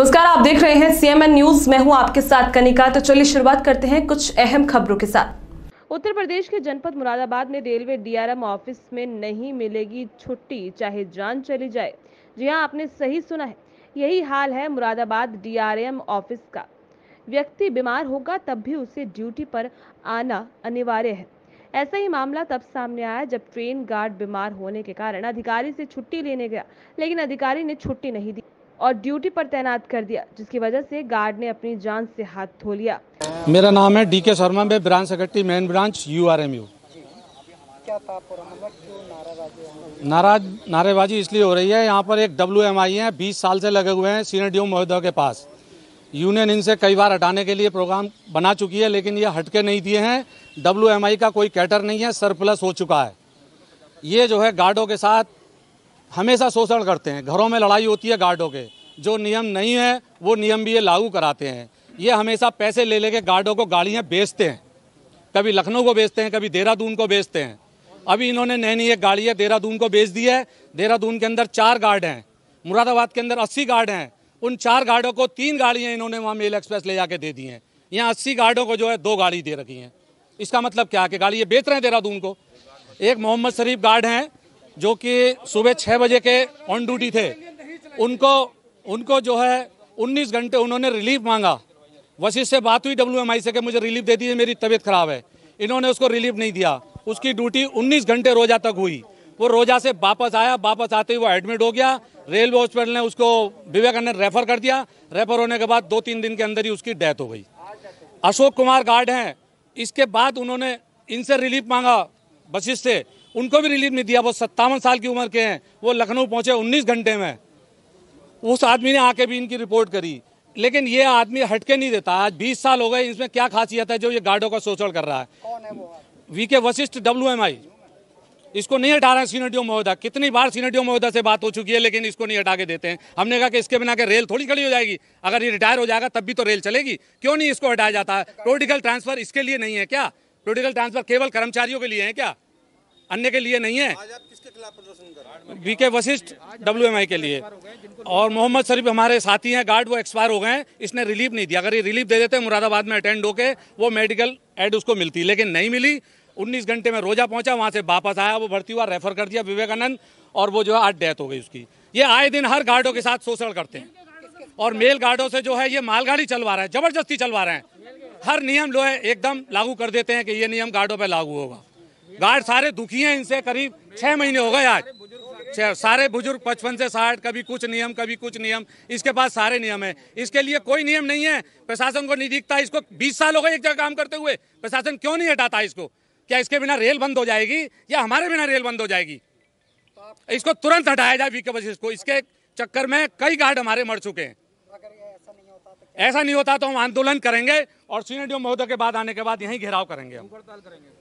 नमस्कार आप देख रहे हैं सीएमएन न्यूज मैं हूं आपके साथ कनिका तो चलिए शुरुआत करते हैं कुछ अहम खबरों के साथ उत्तर प्रदेश के जनपद मुरादाबाद में रेलवे डीआरएम ऑफिस में नहीं मिलेगी छुट्टी चाहे जान चली जाए जी हाँ आपने सही सुना है यही हाल है मुरादाबाद डीआरएम ऑफिस का व्यक्ति बीमार होगा तब भी उसे ड्यूटी पर आना अनिवार्य है ऐसा ही मामला तब सामने आया जब ट्रेन गार्ड बीमार होने के कारण अधिकारी से छुट्टी लेने गया लेकिन अधिकारी ने छुट्टी नहीं दी और ड्यूटी पर तैनात कर दिया जिसकी वजह से गार्ड ने अपनी जान से हाथ धो लिया मेरा नाम है डी के शर्मा में branch secretary main branch U R M U नाराज नारेबाजी इसलिए हो रही है यहाँ पर एक डब्ल्यू एम आई है बीस साल से लगे हुए हैं सीनियर डी महोदय के पास यूनियन इनसे कई बार हटाने के लिए प्रोग्राम बना चुकी है लेकिन ये हटके नहीं दिए हैं डब्ल्यू एम आई का कोई कैटर नहीं है सरप्लस हो चुका है ये जो है गार्डों के साथ हमेशा शोषण करते हैं घरों में लड़ाई होती है गार्डों के जो नियम नहीं है वो नियम भी ये लागू कराते हैं ये हमेशा पैसे ले लेके गार्डों को गाड़ियाँ बेचते हैं कभी लखनऊ को बेचते हैं कभी देहरादून को बेचते हैं अभी इन्होंने नई नई एक गाड़ी है देहरादून को बेच दी है देहरादून के अंदर चार गार्ड हैं मुरादाबाद के अंदर अस्सी गार्ड हैं उन चार गार्डों को तीन गाड़ियाँ इन्होंने वहाँ मेल एक्सप्रेस ले जाके दे दी हैं यहाँ अस्सी गार्डों को जो है दो गाड़ी दे रखी हैं इसका मतलब क्या है कि गाड़ी ये बेच रहे हैं देहरादून को एक मोहम्मद शरीफ गार्ड हैं जो कि सुबह छः बजे के ऑन ड्यूटी थे उनको उनको जो है 19 घंटे उन्होंने रिलीफ मांगा वशिष्ठ से बात हुई डब्ल्यू से कि मुझे रिलीफ दे दीजिए मेरी तबीयत खराब है इन्होंने उसको रिलीफ नहीं दिया उसकी ड्यूटी 19 घंटे रोजा तक हुई वो रोजा से वापस आया वापस आते ही वो एडमिट हो गया रेलवे हॉस्पिटल ने उसको विवेकानंद रेफर कर दिया रेफर होने के बाद दो तीन दिन के अंदर ही उसकी डेथ हो गई अशोक कुमार गार्ड हैं इसके बाद उन्होंने इनसे रिलीफ मांगा वशिष्ठ से उनको भी रिलीफ नहीं दिया वो सत्तावन साल की उम्र के हैं वो लखनऊ पहुंचे 19 घंटे में उस आदमी ने आके भी इनकी रिपोर्ट करी लेकिन ये आदमी हटके नहीं देता आज 20 साल हो गए इसमें क्या खासियत है जो ये गार्डों का शोषण कर रहा है वी के वशिष्ठ डब्ल्यू इसको नहीं हटा रहे सीनेटियो महोदय कितनी बार सीनेटियो महोदा से बात हो चुकी है लेकिन इसको नहीं हटा के देते हैं हमने कहा कि इसके बिना के रेल थोड़ी खड़ी हो जाएगी अगर ये रिटायर हो जाएगा तब भी तो रेल चलेगी क्यों नहीं इसको हटाया जाता है पोलिटिकल ट्रांसफर इसके लिए नहीं है क्या पोलिटिकल ट्रांसफर केवल कर्मचारियों के लिए है क्या अन्य के लिए नहीं है बी के वशिष्ठ डब्ल्यू के लिए और मोहम्मद शरीफ हमारे साथी हैं गार्ड वो एक्सपायर हो गए हैं इसने रिलीफ नहीं दिया अगर ये रिलीफ दे देते मुरादाबाद में अटेंड होके वो मेडिकल एड उसको मिलती लेकिन नहीं मिली 19 घंटे में रोजा पहुंचा वहां से वापस आया वो भर्ती हुआ रेफर कर दिया विवेकानंद और वो जो है आज डेथ हो गई उसकी ये आए दिन हर गार्डों के साथ शोषण करते हैं और मेल गार्डों से जो है ये मालगाड़ी चलवा रहे हैं जबरदस्ती चलवा रहे हैं हर नियम जो है एकदम लागू कर देते हैं कि ये नियम गार्डों पर लागू होगा गार्ड सारे दुखी हैं इनसे करीब छह महीने हो गए आज सारे बुजुर्ग पचपन से साठ कभी कुछ नियम कभी कुछ नियम इसके पास सारे नियम है इसके लिए कोई नियम नहीं है प्रशासन को नहीं दिखता इसको बीस साल हो गए एक जगह काम करते हुए प्रशासन क्यों नहीं हटाता इसको क्या इसके बिना रेल बंद हो जाएगी या हमारे बिना रेल बंद हो जाएगी इसको तुरंत हटाया जाए वीके वशिष्ठ को इसके चक्कर में कई गार्ड हमारे मर चुके हैं ऐसा नहीं होता तो हम आंदोलन करेंगे और सीनियर महोदय के बाद आने के बाद यहीं घेराव करेंगे हम